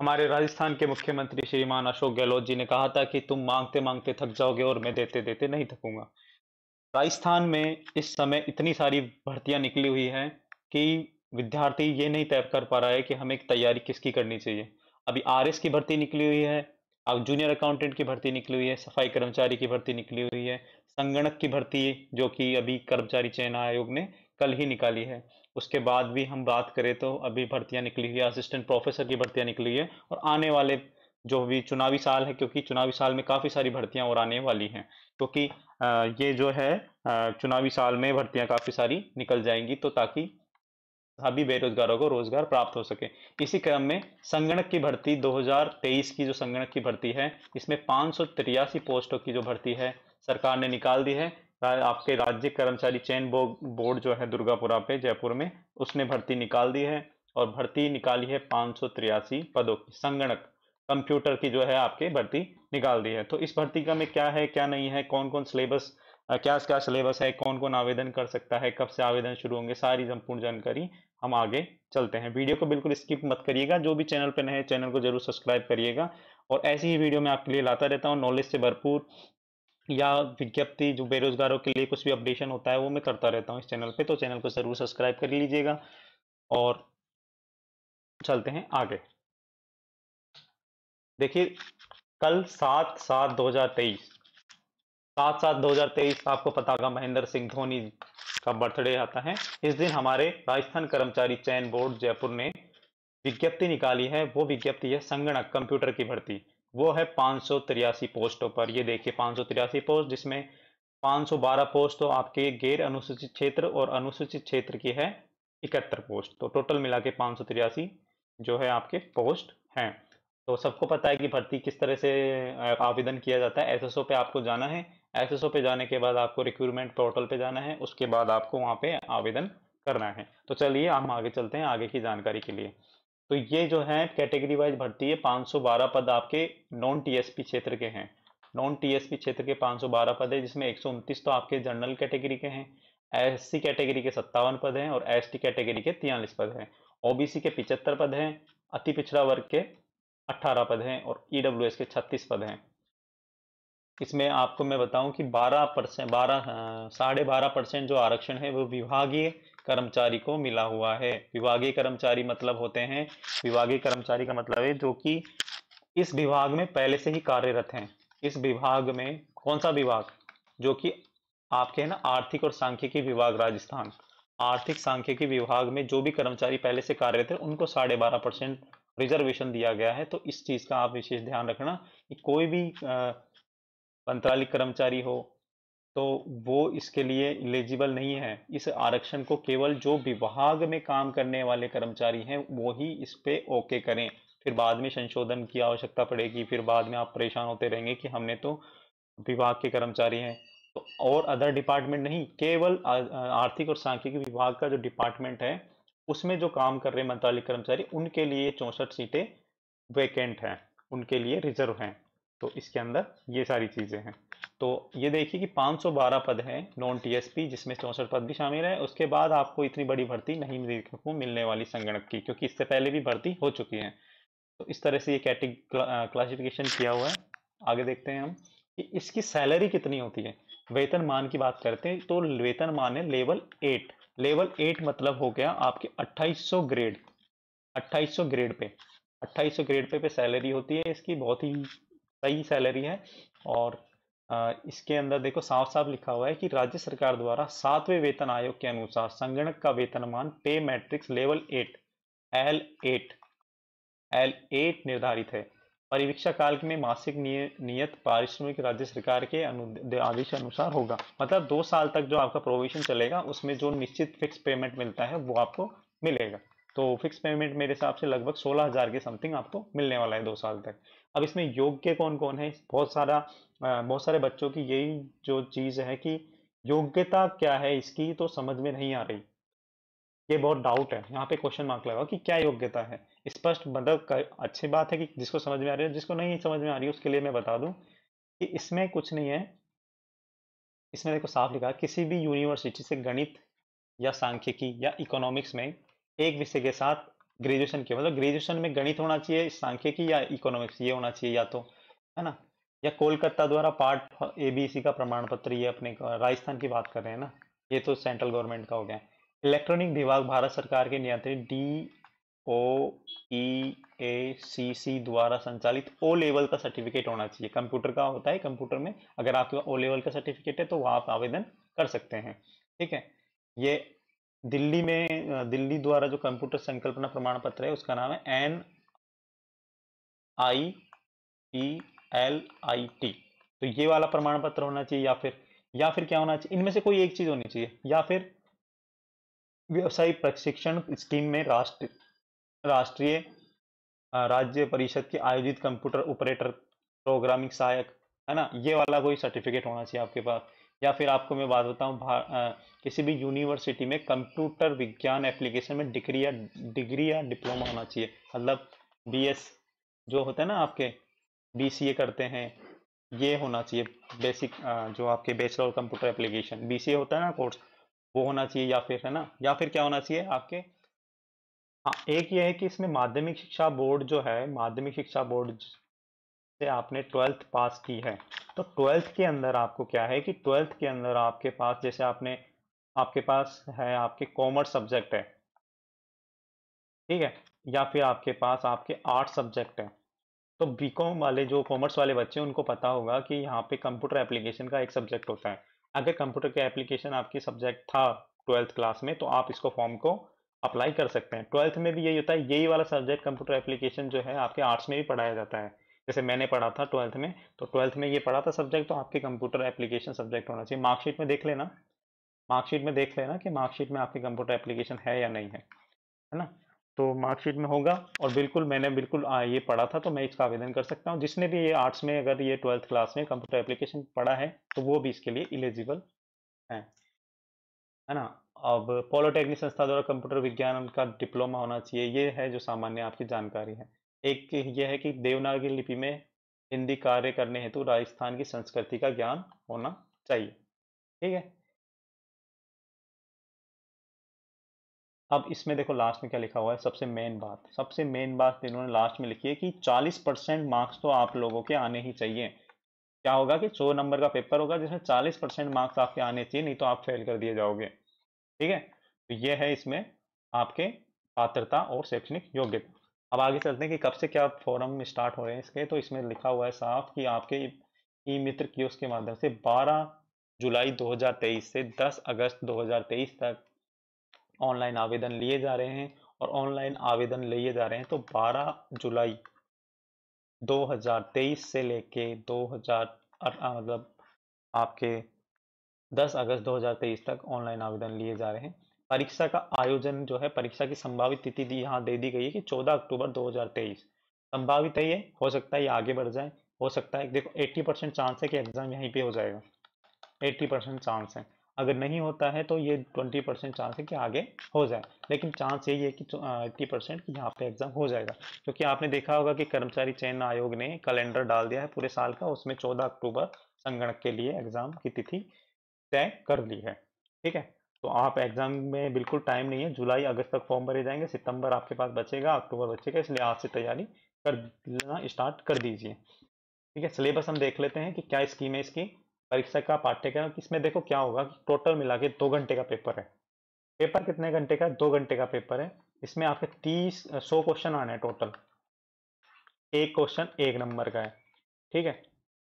हमारे राजस्थान के मुख्यमंत्री श्रीमान अशोक गहलोत जी ने कहा था कि तुम मांगते मांगते थक जाओगे और मैं देते देते नहीं थकूंगा राजस्थान में इस समय इतनी सारी भर्तियां निकली हुई हैं कि विद्यार्थी ये नहीं तय कर पा रहा है कि हमें तैयारी किसकी करनी चाहिए अभी आर की भर्ती निकली हुई है अब जूनियर अकाउंटेंट की भर्ती निकली हुई है सफाई कर्मचारी की भर्ती निकली हुई है संगणक की भर्ती जो कि अभी कर्मचारी चयन आयोग ने कल ही निकाली है उसके बाद भी हम बात करें तो अभी भर्तियाँ निकली हुई है असिस्टेंट प्रोफेसर की भर्तियाँ निकली है और आने वाले जो भी चुनावी साल है क्योंकि चुनावी साल में काफ़ी सारी भर्तियां और आने वाली हैं क्योंकि तो ये जो है चुनावी साल में भर्तियां काफ़ी सारी निकल जाएंगी तो ताकि सभी बेरोजगारों को रोजगार प्राप्त हो सके इसी क्रम में संगणक की भर्ती 2023 की जो संगणक की भर्ती है इसमें पाँच पोस्टों की जो भर्ती है सरकार ने निकाल दी है आपके राज्य कर्मचारी चयन बोर्ड जो है दुर्गापुरा पे जयपुर में उसने भर्ती निकाल दी है और भर्ती निकाली है पाँच पदों की संगणक कंप्यूटर की जो है आपके भर्ती निकाल दी है तो इस भर्ती का में क्या है क्या नहीं है कौन कौन सिलेबस क्या क्या सिलेबस है कौन कौन आवेदन कर सकता है कब से आवेदन शुरू होंगे सारी संपूर्ण जानकारी हम आगे चलते हैं वीडियो को बिल्कुल स्किप मत करिएगा जो भी चैनल पर नए चैनल को जरूर सब्सक्राइब करिएगा और ऐसी ही वीडियो मैं आपके लिए लाता रहता हूँ नॉलेज से भरपूर या विज्ञप्ति जो बेरोजगारों के लिए कुछ भी अपडेशन होता है वो मैं करता रहता हूँ इस चैनल पे तो चैनल को ज़रूर सब्सक्राइब कर लीजिएगा और चलते हैं आगे देखिए कल सात सात दो हजार तेईस सात सात दो हजार तेईस आपको पता होगा महेंद्र सिंह धोनी का बर्थडे आता है इस दिन हमारे राजस्थान कर्मचारी चयन बोर्ड जयपुर ने विज्ञप्ति निकाली है वो विज्ञप्ति है संगणक कंप्यूटर की भर्ती वो है पाँच पोस्टों पर ये देखिए पाँच पोस्ट जिसमें 512 पोस्ट तो आपके गैर अनुसूचित क्षेत्र और अनुसूचित क्षेत्र की है इकहत्तर पोस्ट तो टोटल मिला के पाँच जो है आपके पोस्ट हैं तो सबको पता है कि भर्ती किस तरह से आवेदन किया जाता है एसएसओ पे आपको जाना है एसएसओ पे जाने के बाद आपको रिक्रूटमेंट पोर्टल पे जाना है उसके बाद आपको वहाँ पे आवेदन करना है तो चलिए हम आगे चलते हैं आगे की जानकारी के लिए तो ये जो है कैटेगरी वाइज भर्ती है 512 पद आपके नॉन टीएसपी क्षेत्र के हैं नॉन टीएसपी क्षेत्र के 512 पद है जिसमें एक तो आपके जनरल कैटेगरी के हैं एस कैटेगरी के सत्तावन पद हैं और एस कैटेगरी के तियालीस पद हैं ओबीसी के पिचहत्तर पद हैं अति पिछड़ा वर्ग के अट्ठारह पद हैं और ईडब्ल्यूएस e के छत्तीस पद हैं इसमें आपको मैं बताऊं कि 12 परसेंट बारह साढ़े बारह परसेंट जो आरक्षण है वो विभागीय कर्मचारी को मिला हुआ है विभागीय कर्मचारी मतलब होते हैं विभागीय कर्मचारी का मतलब है जो कि इस विभाग में पहले से ही कार्यरत हैं इस विभाग में कौन सा विभाग जो कि आपके है ना आर्थिक और सांख्यिकी विभाग राजस्थान आर्थिक सांख्यिकी विभाग में जो भी कर्मचारी पहले से कार्यरत है उनको साढ़े बारह परसेंट रिजर्वेशन दिया गया है तो इस चीज़ का आप विशेष ध्यान रखना कि कोई भी आ, अंतरालिक कर्मचारी हो तो वो इसके लिए एलिजिबल नहीं है इस आरक्षण को केवल जो विभाग में काम करने वाले कर्मचारी हैं वो ही इस पे ओके करें फिर बाद में संशोधन की आवश्यकता पड़ेगी फिर बाद में आप परेशान होते रहेंगे कि हमने तो विभाग के कर्मचारी हैं तो और अदर डिपार्टमेंट नहीं केवल आर्थिक और सांख्यिकी विभाग का जो डिपार्टमेंट है उसमें जो काम कर रहे मंत्रालय कर्मचारी उनके लिए चौंसठ सीटें वैकेंट हैं उनके लिए रिजर्व हैं तो इसके अंदर ये सारी चीज़ें हैं तो ये देखिए कि 512 पद हैं नॉन टीएसपी जिसमें चौंसठ पद भी शामिल है उसके बाद आपको इतनी बड़ी भर्ती नहीं देखने को मिलने वाली संगणक की क्योंकि इससे पहले भी भर्ती हो चुकी है तो इस तरह से ये कैटेग क्लासिफिकेशन किया हुआ है आगे देखते हैं हम कि इसकी सैलरी कितनी होती है वेतन मान की बात करते हैं तो वेतन मान है लेवल एट लेवल एट मतलब हो गया आपके 2800 grade 2800 grade pay 2800 grade pay पे सैलरी होती है इसकी बहुत ही सही सैलरी है और इसके अंदर देखो साफ साफ लिखा हुआ है कि राज्य सरकार द्वारा सातवें वेतन आयोग के अनुसार संगणक का वेतनमान pay matrix level eight L eight L eight निर्धारित है परिवीक्षा काल में मासिक निय, नियत पारिश्रमिक राज्य सरकार के आदेश अनुसार होगा मतलब दो साल तक जो आपका प्रोविजन चलेगा उसमें जो निश्चित फिक्स पेमेंट मिलता है वो आपको मिलेगा तो फिक्स पेमेंट मेरे हिसाब से लगभग सोलह हज़ार के समथिंग आपको मिलने वाला है दो साल तक अब इसमें योग्य कौन कौन है बहुत सारा बहुत सारे बच्चों की यही जो चीज़ है कि योग्यता क्या है इसकी तो समझ में नहीं आ रही ये बहुत डाउट है यहाँ पे क्वेश्चन मार्क लगा कि क्या योग्यता है स्पष्ट मतलब अच्छी बात है कि जिसको समझ में आ रही है जिसको नहीं समझ में आ रही है उसके लिए मैं बता दूं कि इसमें कुछ नहीं है इसमें देखो साफ लिखा किसी भी यूनिवर्सिटी से गणित या सांख्यिकी या इकोनॉमिक्स में एक विषय के साथ ग्रेजुएशन किया मतलब ग्रेजुएशन में गणित होना चाहिए सांख्यिकी या इकोनॉमिक्स ये होना चाहिए या तो है ना या कोलकाता द्वारा पार्ट ए बी सी का प्रमाण पत्र ये अपने राजस्थान की बात कर रहे हैं ना ये तो सेंट्रल गवर्नमेंट का हो गया इलेक्ट्रॉनिक विभाग भारत सरकार के नियंत्रित डी ओ ई ए सी सी द्वारा संचालित ओ लेवल का सर्टिफिकेट होना चाहिए कंप्यूटर का होता है कंप्यूटर में अगर आपके ओ लेवल का सर्टिफिकेट है तो वह आप आवेदन कर सकते हैं ठीक है ये दिल्ली में दिल्ली द्वारा जो कंप्यूटर संकल्पना प्रमाण पत्र है उसका नाम है N I E L I T तो ये वाला प्रमाण पत्र होना चाहिए या फिर या फिर क्या होना चाहिए इनमें से कोई एक चीज होनी चाहिए या फिर व्यवसायिक प्रशिक्षण स्कीम में राष्ट्र राष्ट्रीय राज्य परिषद के आयोजित कंप्यूटर ऑपरेटर प्रोग्रामिंग सहायक है ना ये वाला कोई सर्टिफिकेट होना चाहिए आपके पास या फिर आपको मैं बात हूँ किसी भी यूनिवर्सिटी में कंप्यूटर विज्ञान एप्लीकेशन में डिग्री या डिग्री या डिप्लोमा होना चाहिए मतलब बी जो होते हैं ना आपके बी करते हैं ये होना चाहिए बेसिक जो आपके बैचलर कंप्यूटर एप्लीकेशन बीसीए होता है ना कोर्स वो होना चाहिए या फिर है ना या फिर क्या होना चाहिए आपके हाँ एक ये है कि इसमें माध्यमिक शिक्षा बोर्ड जो है माध्यमिक शिक्षा बोर्ड से आपने ट्वेल्थ पास की है तो ट्वेल्थ के अंदर आपको क्या है कि ट्वेल्थ के अंदर आपके पास जैसे आपने आपके पास है आपके कॉमर्स सब्जेक्ट है ठीक है या फिर आपके पास आपके आर्ट सब्जेक्ट है तो बीकॉम वाले जो कॉमर्स वाले बच्चे उनको पता होगा कि यहाँ पे कंप्यूटर एप्लीकेशन का एक सब्जेक्ट होता है अगर कंप्यूटर के एप्लीकेशन आपकी सब्जेक्ट था ट्वेल्थ क्लास में तो आप इसको फॉर्म को अप्लाई कर सकते हैं ट्वेल्थ में भी यही होता है यही वाला सब्जेक्ट कंप्यूटर एप्लीकेशन जो है आपके आर्ट्स में भी पढ़ाया जाता है जैसे मैंने पढ़ा था ट्वेल्थ में तो ट्वेल्थ में ये पढ़ा था सब्जेक्ट तो आपके कंप्यूटर एप्लीकेशन सब्जेक्ट होना चाहिए मार्कशीट में देख लेना मार्कशीट में देख लेना कि मार्कशीट में आपके कंप्यूटर एप्लीकेशन है या नहीं है है ना तो मार्कशीट में होगा और बिल्कुल मैंने बिल्कुल आ, ये पढ़ा था तो मैं इसका आवेदन कर सकता हूँ जिसने भी ये आर्ट्स में अगर ये ट्वेल्थ क्लास में कंप्यूटर एप्लीकेशन पढ़ा है तो वो भी इसके लिए इलिजिबल है है ना अब पॉलिटेक्निक संस्था द्वारा कंप्यूटर विज्ञान का डिप्लोमा होना चाहिए ये है जो सामान्य आपकी जानकारी है एक यह है कि देवनागरी लिपि में हिंदी कार्य करने हेतु राजस्थान की संस्कृति का ज्ञान होना चाहिए ठीक है अब इसमें देखो लास्ट में क्या लिखा हुआ है सबसे मेन बात सबसे मेन बात इन्होंने लास्ट में लिखी है कि 40 परसेंट मार्क्स तो आप लोगों के आने ही चाहिए क्या होगा कि सौ नंबर का पेपर होगा जिसमें 40 परसेंट मार्क्स आपके आने चाहिए नहीं तो आप फेल कर दिए जाओगे ठीक है तो यह है इसमें आपके पात्रता और शैक्षणिक योग्यता अब आगे चलते हैं कि कब से क्या फॉरम स्टार्ट हो रहे हैं इसके तो इसमें लिखा हुआ है साफ कि आपके ई मित्र की उसके माध्यम से 12 जुलाई 2023 से 10 अगस्त 2023 तक ऑनलाइन आवेदन लिए जा रहे हैं और ऑनलाइन आवेदन लिए जा रहे हैं तो 12 जुलाई 2023 से लेके 2000 मतलब आपके 10 अगस्त 2023 तक ऑनलाइन आवेदन लिए जा रहे हैं परीक्षा का आयोजन जो है परीक्षा की संभावित तिथि दी यहाँ दे दी गई है कि 14 अक्टूबर 2023 संभावित है ये हो सकता है ये आगे बढ़ जाए हो सकता है देखो 80 परसेंट चांस है कि एग्जाम यहीं पे हो जाएगा 80 परसेंट चांस है अगर नहीं होता है तो ये 20 परसेंट चांस है कि आगे हो जाए लेकिन चांस यही है कि एट्टी परसेंट यहाँ पे एग्जाम हो जाएगा क्योंकि आपने देखा होगा कि कर्मचारी चयन आयोग ने कैलेंडर डाल दिया है पूरे साल का उसमें चौदह अक्टूबर संगणक के लिए एग्जाम की तिथि तय कर ली है ठीक है तो आप एग्ज़ाम में बिल्कुल टाइम नहीं है जुलाई अगस्त तक फॉर्म भरे जाएंगे सितंबर आपके पास बचेगा अक्टूबर बचेगा इसलिए आज से तैयारी कर लेना स्टार्ट कर दीजिए ठीक है सिलेबस हम देख लेते हैं कि क्या स्कीम है इसकी परीक्षा का पाठ्यक्रम इसमें देखो क्या होगा कि टोटल मिला के दो घंटे का पेपर है पेपर कितने घंटे का दो घंटे का पेपर है इसमें आपके तीस सौ क्वेश्चन आने हैं टोटल एक क्वेश्चन एक नंबर का है ठीक है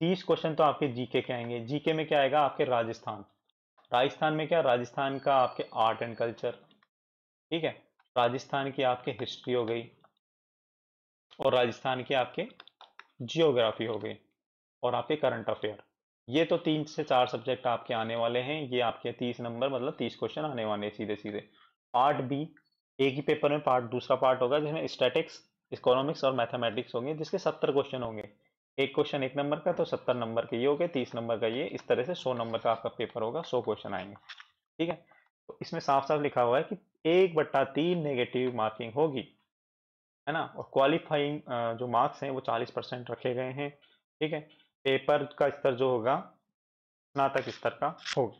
तीस क्वेश्चन तो आपके जीके के आएंगे जीके में क्या आएगा आपके राजस्थान राजस्थान में क्या राजस्थान का आपके आर्ट एंड कल्चर ठीक है राजस्थान की आपके हिस्ट्री हो गई और राजस्थान की आपके जियोग्राफी हो गई और आपके करंट अफेयर ये तो तीन से चार सब्जेक्ट आपके आने वाले हैं ये आपके तीस नंबर मतलब तीस क्वेश्चन आने वाले हैं सीधे सीधे पार्ट बी एक ही पेपर में पार्ट दूसरा पार्ट होगा जिसमें स्टैटिक्स इकोनॉमिक्स और मैथमेटिक्स होंगे जिसके सत्तर क्वेश्चन होंगे एक क्वेश्चन एक नंबर का तो सत्तर नंबर के ये हो गए तीस नंबर का ये इस तरह से सौ नंबर का आपका पेपर होगा सौ क्वेश्चन आएंगे ठीक है तो इसमें साफ साफ लिखा हुआ है कि एक बट्टा तीन नेगेटिव मार्किंग होगी है ना और क्वालिफाइंग जो मार्क्स हैं वो चालीस परसेंट रखे गए हैं ठीक है पेपर का स्तर जो होगा स्नातक स्तर का होगा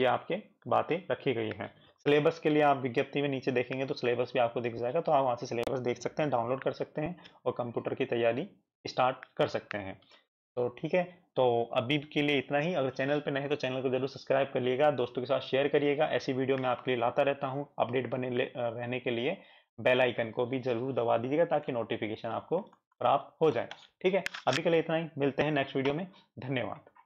ये आपके बातें रखी गई हैं सिलेबस के लिए आप विज्ञप्ति में नीचे देखेंगे तो सिलेबस भी आपको दिख जाएगा तो आप वहाँ से सिलेबस देख सकते हैं डाउनलोड कर सकते हैं और कंप्यूटर की तैयारी स्टार्ट कर सकते हैं तो ठीक है तो अभी के लिए इतना ही अगर चैनल पर नहीं तो चैनल को जरूर सब्सक्राइब कर लिएगा दोस्तों के साथ शेयर करिएगा ऐसी वीडियो मैं आपके लिए लाता रहता हूँ अपडेट बने रहने के लिए बेल आइकन को भी जरूर दबा दीजिएगा ताकि नोटिफिकेशन आपको प्राप्त हो जाए ठीक है अभी के लिए इतना ही मिलते हैं नेक्स्ट वीडियो में धन्यवाद